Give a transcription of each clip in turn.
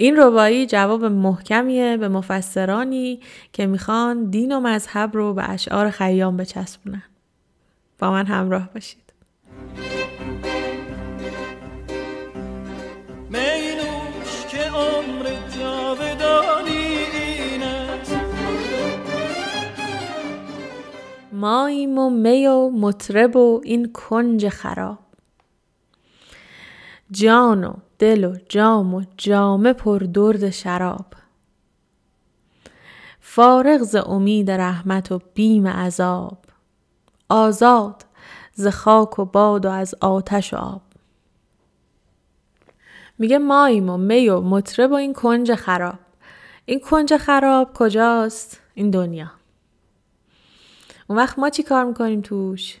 این ربایی جواب محکمیه به مفسرانی که میخوان دین و مذهب رو به اشعار خیام بچسبونن. با من همراه باشید. مینوش که و می و مطرب و این کنج خراب جان و دل و جام و جامه پر درد شراب فارغ ز امید رحمت و بیم عذاب آزاد ز خاک و باد و از آتش و آب میگه مایم و می و مطرب و این کنج خراب این کنج خراب کجاست این دنیا اون وقت ما چی کار میکنیم توش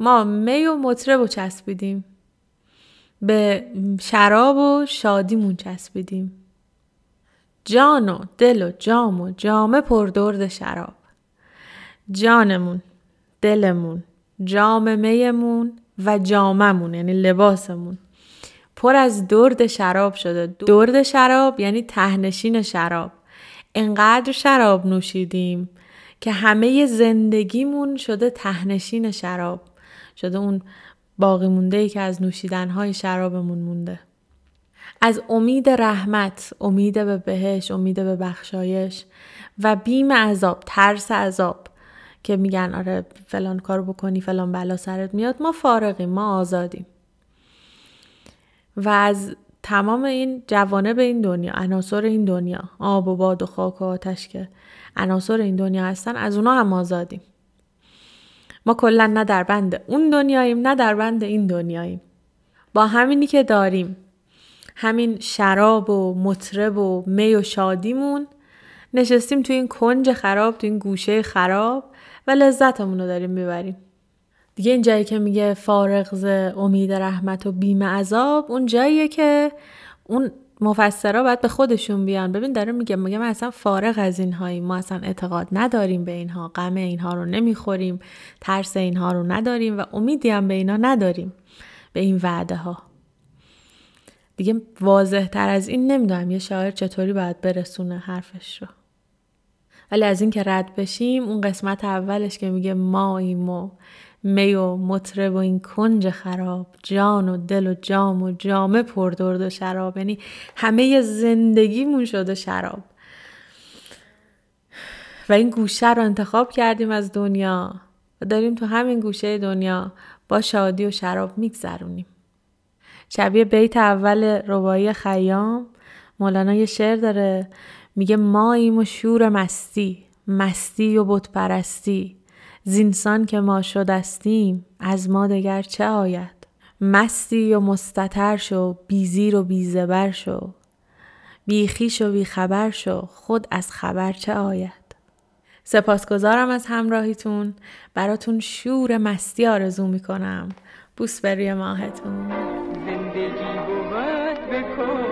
ما می و مطرب و چسبیدیم به شراب و شادیمون چسبیدیم جان و دل و جام و جامه درد شراب جانمون دلمون جام میمون و جاممون یعنی لباسمون پر از درد شراب شده درد شراب یعنی تهنشین شراب انقدر شراب نوشیدیم که همه زندگیمون شده تهنشین شراب شده اون باقی مونده ای که از نوشیدنهای شرابمون مونده از امید رحمت، امید به بهش، امید به بخشایش و بیم عذاب، ترس عذاب که میگن آره فلان کار بکنی فلان بلا سرت میاد ما فارغیم ما آزادیم و از تمام این جوانه به این دنیا عناصر این دنیا آب و باد و خاک و آتش که عناصر این دنیا هستن از اونا هم آزادیم ما کلا نه در بند اون دنیاییم نه در بند این دنیاییم با همینی که داریم همین شراب و مطرب و می و شادیمون نشستیم تو این کنج خراب تو این گوشه خراب و لذتمون رو داریم میبریم دیگه این جایی که میگه فارغ امید رحمت و بیم عذاب اون جاییه که اون مفسرا باید به خودشون بیان ببین داره میگه میگه ما اصلا فارغ از اینهایی ما اصلا اعتقاد نداریم به اینها غم اینها رو نمیخوریم ترس اینها رو نداریم و امیدی هم به اینا نداریم به این وعده ها دیگه واضح تر از این نمیدونم یه شاعر چطوری باید برسونه حرفش رو ولی از اینکه رد بشیم اون قسمت اولش که میگه ما می و مطرب و این کنج خراب جان و دل و جام و جامه پردرد و شراب یعنی همه زندگیمون شده شراب و این گوشه رو انتخاب کردیم از دنیا و داریم تو همین گوشه دنیا با شادی و شراب میگذرونیم شبیه بیت اول ربایی خیام مولانا یه شعر داره میگه ما و شور مستی مستی و بتپرستی زینسان که ما شدستیم از ما دگر چه آید مستی و مستتر شو بیزیر و بیزبر شو بیخیش و بیخبر شو خود از خبر چه آید سپاسگزارم از همراهیتون براتون شور مستی آرزو میکنم بوس بری ماهتون زندگی